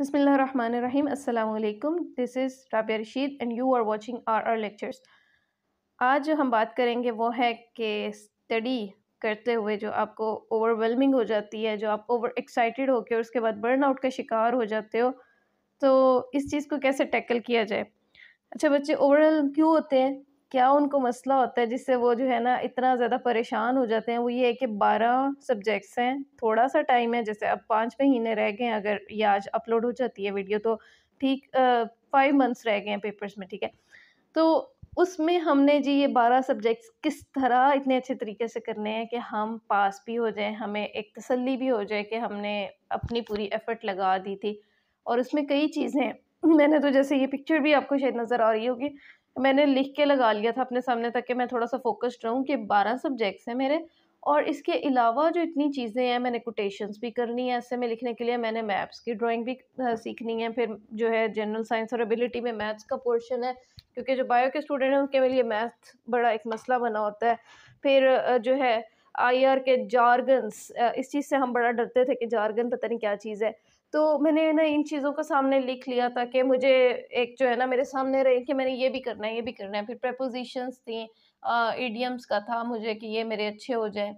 बसमीम् अल्लाम this is Rabia Rashid and you are are are are lectures आज जो हम बात करेंगे वो है कि स्टडी करते हुए जो आपको ओवरवेलमिंग हो जाती है जो आप ओवर एक्साइटेड होकर उसके बाद बर्न आउट का शिकार हो जाते हो तो इस चीज़ को कैसे टैकल किया जाए अच्छा बच्चे ओवरऑल क्यों होते हैं क्या उनको मसला होता है जिससे वो जो है ना इतना ज़्यादा परेशान हो जाते हैं वो ये है कि बारह सब्जेक्ट्स हैं थोड़ा सा टाइम है जैसे अब पाँच महीने रह गए अगर ये आज अपलोड हो जाती है वीडियो तो ठीक फाइव मंथ्स रह गए हैं पेपर्स में ठीक है तो उसमें हमने जी ये बारह सब्जेक्ट्स किस तरह इतने अच्छे तरीके से करने हैं कि हम पास भी हो जाएं हमें एक तसल्ली भी हो जाए कि हमने अपनी पूरी एफ़र्ट लगा दी थी और उसमें कई चीज़ें मैंने तो जैसे ये पिक्चर भी आपको शायद नज़र आ रही होगी मैंने लिख के लगा लिया था अपने सामने तक कि मैं थोड़ा सा फोकस्ड रहूँ कि बारह सब्जेक्ट्स हैं मेरे और इसके अलावा जो इतनी चीज़ें हैं मैंने कोटेशंस भी करनी है ऐसे में लिखने के लिए मैंने मैप्स की ड्राइंग भी सीखनी है फिर जो है जनरल साइंस और एबिलिटी में मैथ्स का पोर्शन है क्योंकि जो बायो के स्टूडेंट हैं उनके लिए मैथ बड़ा एक मसला बना होता है फिर जो है आई आर के जार्गन्स इस चीज़ से हम बड़ा डरते थे कि जार्गन पता नहीं क्या चीज़ है तो मैंने ना इन चीज़ों को सामने लिख लिया था कि मुझे एक जो है ना मेरे सामने रहे कि मैंने ये भी करना है ये भी करना है फिर प्रपोजिशंस थी ईडियम्स का था मुझे कि ये मेरे अच्छे हो जाए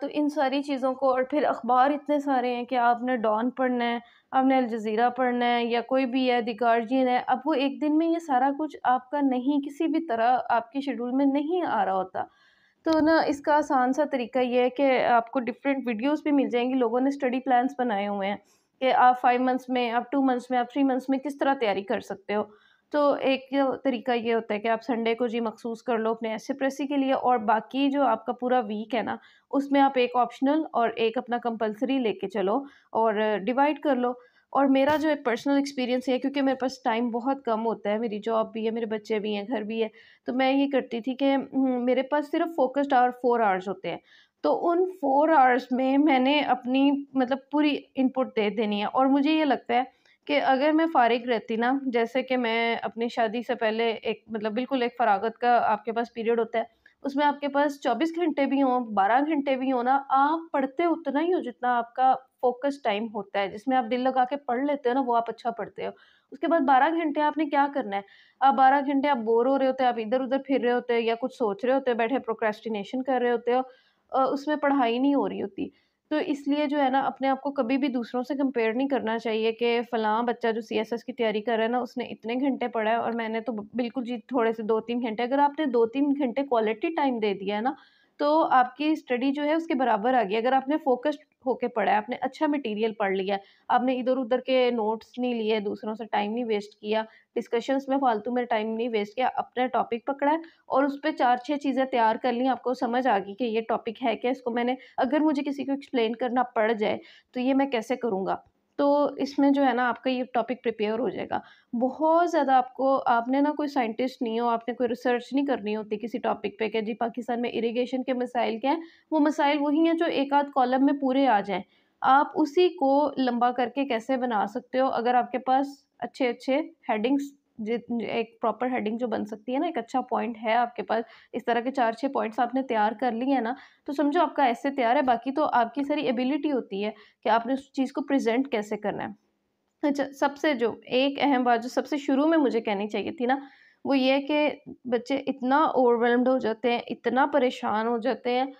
तो इन सारी चीज़ों को और फिर अखबार इतने सारे हैं कि आपने डॉन पढ़ना है आपने अलज़ीरा पढ़ना है या कोई भी है दि गार्जियन है अब वो एक दिन में ये सारा कुछ आपका नहीं किसी भी तरह आपके शेड्यूल में नहीं आ रहा होता तो ना इसका आसान सा तरीका ये है कि आपको डिफरेंट वीडियोस भी मिल जाएंगी लोगों ने स्टडी प्लान्स बनाए हुए हैं कि आप फाइव मंथ्स में आप टू मंथ्स में आप थ्री मंथ्स में किस तरह तैयारी कर सकते हो तो एक तरीका ये होता है कि आप संडे को जी मखसूस कर लो अपने ऐसे प्रेसी के लिए और बाकी जो आपका पूरा वीक है ना उसमें आप एक ऑप्शनल और एक अपना कंपलसरी लेके चलो और डिवाइड कर लो और मेरा जो एक पर्सनल एक्सपीरियंस है क्योंकि मेरे पास टाइम बहुत कम होता है मेरी जॉब भी है मेरे बच्चे भी हैं घर भी है तो मैं ये करती थी कि हम्म, मेरे पास सिर्फ फोकस्ड आवर फोर आवर्स होते हैं तो उन फोर आवर्स में मैंने अपनी मतलब पूरी इनपुट दे देनी है और मुझे ये लगता है कि अगर मैं फारिग रहती ना जैसे कि मैं अपनी शादी से पहले एक मतलब बिल्कुल एक फरागत का आपके पास पीरियड होता है उसमें आपके पास चौबीस घंटे भी हों बारह घंटे भी हों ना आप पढ़ते उतना ही हो जितना आपका फोकस टाइम होता है जिसमें आप दिल लगा के पढ़ लेते हो ना वो आप अच्छा पढ़ते हो उसके बाद बारह घंटे आपने क्या करना है आप बारह घंटे आप बोर हो रहे होते हैं आप इधर उधर फिर रहे होते हैं या कुछ सोच रहे होते हो बैठे प्रोक्रेस्टिनेशन कर रहे होते हो उसमें पढ़ाई नहीं हो रही होती तो इसलिए जो है ना अपने आप को कभी भी दूसरों से कंपेयर नहीं करना चाहिए कि फ़लाँ बच्चा जो सी एस एस की तैयारी कर रहा है ना उसने इतने घंटे पढ़ा है और मैंने तो बिल्कुल जी थोड़े से दो तीन घंटे अगर आपने दो तीन घंटे क्वालिटी टाइम दे दिया है ना तो आपकी स्टडी जो है उसके बराबर आ गई अगर आपने फोकस्ड होके पढ़ा है आपने अच्छा मटेरियल पढ़ लिया आपने इधर उधर के नोट्स नहीं लिए दूसरों से टाइम नहीं वेस्ट किया डिस्कशंस में फालतू में टाइम नहीं वेस्ट किया अपना टॉपिक पकड़ा है और उस पर चार छः चीज़ें तैयार कर ली आपको समझ आ गई कि ये टॉपिक है क्या इसको मैंने अगर मुझे किसी को एक्सप्लेन करना पड़ जाए तो ये मैं कैसे करूँगा तो इसमें जो है ना आपका ये टॉपिक प्रिपेयर हो जाएगा बहुत ज़्यादा आपको आपने ना कोई साइंटिस्ट नहीं हो आपने कोई रिसर्च नहीं करनी होती किसी टॉपिक पे कि जी पाकिस्तान में इरिगेशन के मसाइल क्या हैं वो मसाइल वही हैं जो एक आध कॉलम में पूरे आ जाएं आप उसी को लंबा करके कैसे बना सकते हो अगर आपके पास अच्छे अच्छे हेडिंग्स एक प्रॉपर हेडिंग जो बन सकती है ना एक अच्छा पॉइंट है आपके पास इस तरह के चार छः पॉइंट्स आपने तैयार कर लिए हैं ना तो समझो आपका ऐसे तैयार है बाकी तो आपकी सारी एबिलिटी होती है कि आपने उस चीज़ को प्रेजेंट कैसे करना है अच्छा सबसे जो एक अहम बात जो सबसे शुरू में मुझे कहनी चाहिए थी ना वो ये है कि बच्चे इतना ओवरवेलम्ड हो जाते हैं इतना परेशान हो जाते हैं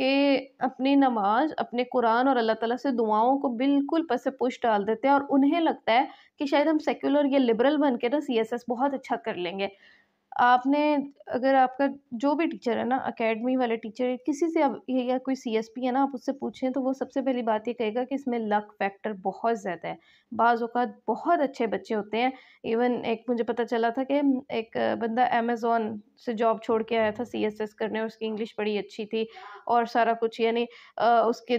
कि अपनी नमाज अपने कुरान और अल्लाह ताला से दुआओं को बिल्कुल पस पुश डाल देते हैं और उन्हें लगता है कि शायद हम सेक्युलर या लिबरल बन के ना सी बहुत अच्छा कर लेंगे आपने अगर आपका जो भी टीचर है ना अकेडमी वाले टीचर किसी से अब या कोई सीएसपी है ना आप उससे पूछें तो वो सबसे पहली बात ये कहेगा कि इसमें लक फैक्टर बहुत ज़्यादा है बाज़ अवत बहुत अच्छे बच्चे होते हैं इवन एक मुझे पता चला था कि एक बंदा अमेज़ोन से जॉब छोड़ के आया था सी करने और उसकी इंग्लिश बड़ी अच्छी थी और सारा कुछ यानी उसके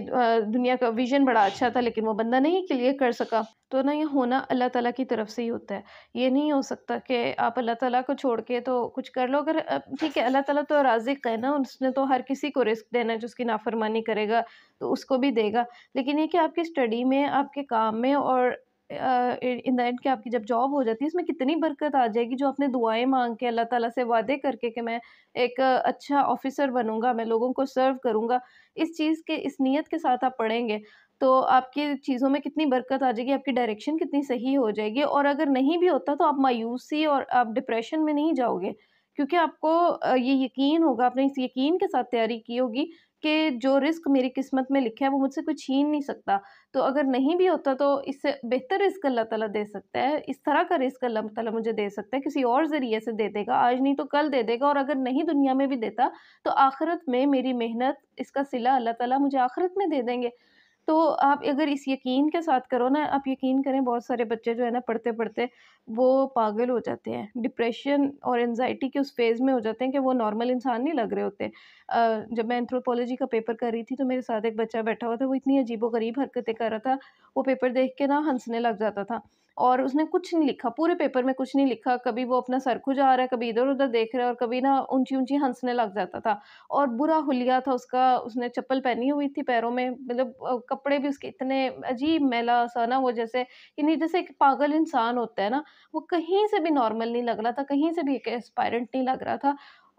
दुनिया का विजन बड़ा अच्छा था लेकिन वो बंदा नहीं क्लियर कर सका तो ना ये होना अल्लाह ताला की तरफ से ही होता है ये नहीं हो सकता कि आप अल्लाह ताला को छोड़ के तो कुछ कर लो अगर ठीक है अल्लाह ताला तो राजिक है ना उसने तो हर किसी को रिस्क देना है जो उसकी नाफरमानी करेगा तो उसको भी देगा लेकिन ये कि आपकी स्टडी में आपके काम में और इन द एंड कि आपकी जब जॉब हो जाती है इसमें कितनी बरकत आ जाएगी जो आपने दुआएं मांग के अल्लाह ताला से वादे करके कि मैं एक अच्छा ऑफिसर बनूंगा मैं लोगों को सर्व करूंगा इस चीज़ के इस नीयत के साथ आप पढ़ेंगे तो आपकी चीज़ों में कितनी बरकत आ जाएगी आपकी डायरेक्शन कितनी सही हो जाएगी और अगर नहीं भी होता तो आप मायूसी और आप डिप्रेशन में नहीं जाओगे क्योंकि आपको ये यकीन होगा आपने इस यकीन के साथ तैयारी की होगी कि जो रिस्क मेरी किस्मत में लिखा है वो मुझसे कुछ छीन नहीं सकता तो अगर नहीं भी होता तो इससे बेहतर रिस्क अल्लाह ताला दे सकता है इस तरह का रिस्क अल्लाह ताला मुझे दे सकता है किसी और ज़रिए से दे देगा आज नहीं तो कल दे देगा और अगर नहीं दुनिया में भी देता तो आखिरत में मेरी मेहनत इसका सिला अल्लाह तला मुझे आखिरत में दे देंगे तो आप अगर इस यकीन के साथ करो ना आप यकीन करें बहुत सारे बच्चे जो है ना पढ़ते पढ़ते वो पागल हो जाते हैं डिप्रेशन और एनजाइटी के उस फेज़ में हो जाते हैं कि वो नॉर्मल इंसान नहीं लग रहे होते जब मैं एंथ्रोपोलॉजी का पेपर कर रही थी तो मेरे साथ एक बच्चा बैठा हुआ था वो इतनी अजीबो गरीब हरकतें कर रहा था वो पेपर देख के ना हंसने लग जाता था और उसने कुछ नहीं लिखा पूरे पेपर में कुछ नहीं लिखा कभी वो अपना सर खुजा रहा है कभी इधर उधर देख रहा है और कभी ना ऊंची ऊंची हंसने लग जाता था और बुरा हुलिया था उसका उसने चप्पल पहनी हुई थी पैरों में मतलब कपड़े भी उसके इतने अजीब मैला सा ना वो जैसे नहीं जैसे एक पागल इंसान होता है ना वो कहीं से भी नॉर्मल नहीं लग रहा था कहीं से भी एक एस्पायरेंट नहीं लग रहा था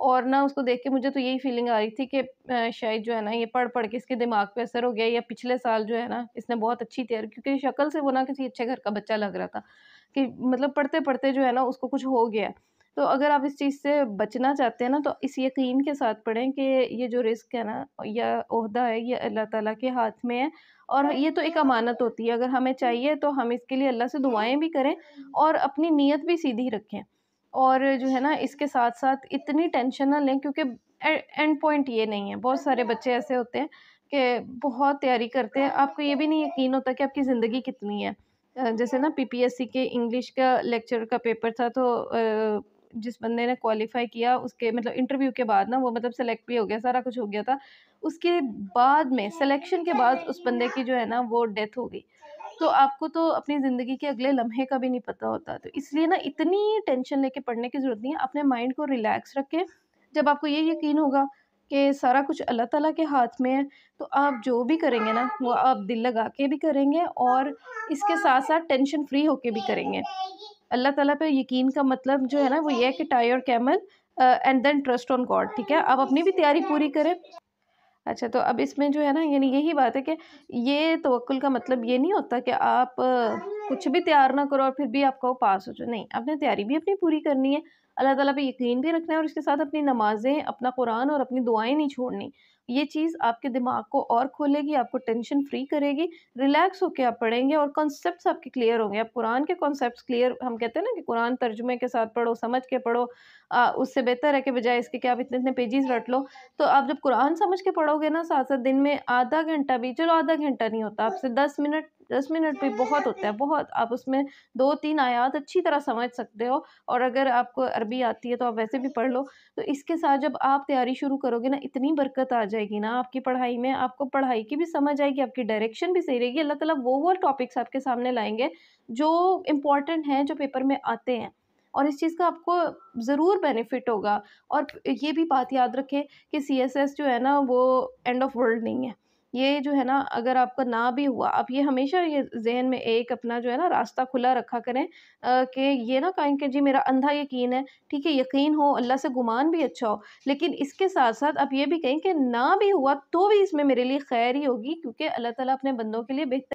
और ना उसको देख के मुझे तो यही फीलिंग आ रही थी कि शायद जो है ना ये पढ़ पढ़ के इसके दिमाग पे असर हो गया या पिछले साल जो है ना इसने बहुत अच्छी तैयारी क्योंकि शक्ल से वो ना किसी अच्छे घर का बच्चा लग रहा था कि मतलब पढ़ते पढ़ते जो है ना उसको कुछ हो गया तो अगर आप इस चीज़ से बचना चाहते हैं ना तो इस यकीन के साथ पढ़ें कि ये जो रिस्क है ना या अहदा है ये अल्लाह ताला के हाथ में है और ये तो एक अमानत होती है अगर हमें चाहिए तो हम इसके लिए अल्लाह से दुआएं भी करें और अपनी नीयत भी सीधी रखें और जो है ना इसके साथ साथ इतनी टेंशन ना लें क्योंकि एंड पॉइंट ये नहीं है बहुत सारे बच्चे ऐसे होते हैं कि बहुत तैयारी करते हैं आपको ये भी नहीं यकीन होता कि आपकी ज़िंदगी कितनी है जैसे ना पीपीएससी के इंग्लिश का लेक्चर का पेपर था तो जिस बंदे ने क्वालिफाई किया उसके मतलब इंटरव्यू के बाद ना वो मतलब सेलेक्ट भी हो गया सारा कुछ हो गया था उसके बाद में सिलेक्शन के बाद उस बंदे की जो है ना वो डेथ हो गई तो आपको तो अपनी ज़िंदगी के अगले लम्हे का भी नहीं पता होता तो इसलिए ना इतनी टेंशन लेके पढ़ने की ज़रूरत नहीं है अपने माइंड को रिलैक्स रखें जब आपको ये यकीन होगा कि सारा कुछ अल्लाह ताला के हाथ में है तो आप जो भी करेंगे ना वो आप दिल लगा के भी करेंगे और इसके साथ साथ टेंशन फ्री होके भी करेंगे अल्लाह ताला पे यकीन का मतलब जो है ना वो ये है कि टाई और camel and then trust on God ठीक है आप अपनी भी तैयारी पूरी करें अच्छा तो अब इसमें जो है ना यानी यही बात है कि ये तवक्ल तो का मतलब ये नहीं होता कि आप कुछ भी तैयार ना करो और फिर भी आपका वो पास हो जाओ नहीं आपने तैयारी भी अपनी पूरी करनी है अल्लाह ताला पे यकीन भी रखना है और इसके साथ अपनी नमाज़ें अपना कुरान और अपनी दुआएं नहीं छोड़नी ये चीज़ आपके दिमाग को और खोलेगी आपको टेंशन फ्री करेगी रिलैक्स होकर आप पढ़ेंगे और कॉन्सेप्ट आपके क्लियर होंगे आप कुरान के कॉन्सेप्ट क्लियर हम कहते हैं ना कि कुरान तर्जुमे के साथ पढ़ो समझ के पढ़ो आ, उससे बेहतर है कि बजाय इसके कि आप इतने इतने पेजेस रट लो तो आप जब कुरान समझ के पढ़ोगे ना साथ साथ दिन में आधा घंटा भी चलो आधा घंटा नहीं होता आपसे दस मिनट दस मिनट भी बहुत होता है बहुत आप उसमें दो तीन आयात अच्छी तरह समझ सकते हो और अगर आपको अरबी आती है तो आप वैसे भी पढ़ लो तो इसके साथ जब आप तैयारी शुरू करोगे ना इतनी बरकत आ जाएगी ना आपकी पढ़ाई में आपको पढ़ाई की भी समझ आएगी आपकी डायरेक्शन भी सही रहेगी अल्लाह तला वो वो टॉपिक्स आपके सामने लाएंगे जो इम्पॉर्टेंट हैं जो पेपर में आते हैं और इस चीज़ का आपको ज़रूर बेनिफिट होगा और ये भी बात याद रखें कि सी जो है ना वो एंड ऑफ वर्ल्ड नहीं है ये जो है ना अगर आपका ना भी हुआ आप ये हमेशा ये जहन में एक अपना जो है ना रास्ता खुला रखा करें कि ये ना कहें कि जी मेरा अंधा यकीन है ठीक है यकीन हो अल्लाह से गुमान भी अच्छा हो लेकिन इसके साथ साथ आप ये भी कहें कि ना भी हुआ तो भी इसमें मेरे लिए खैर ही होगी क्योंकि अल्लाह ताला अपने बंदों के लिए बेहतर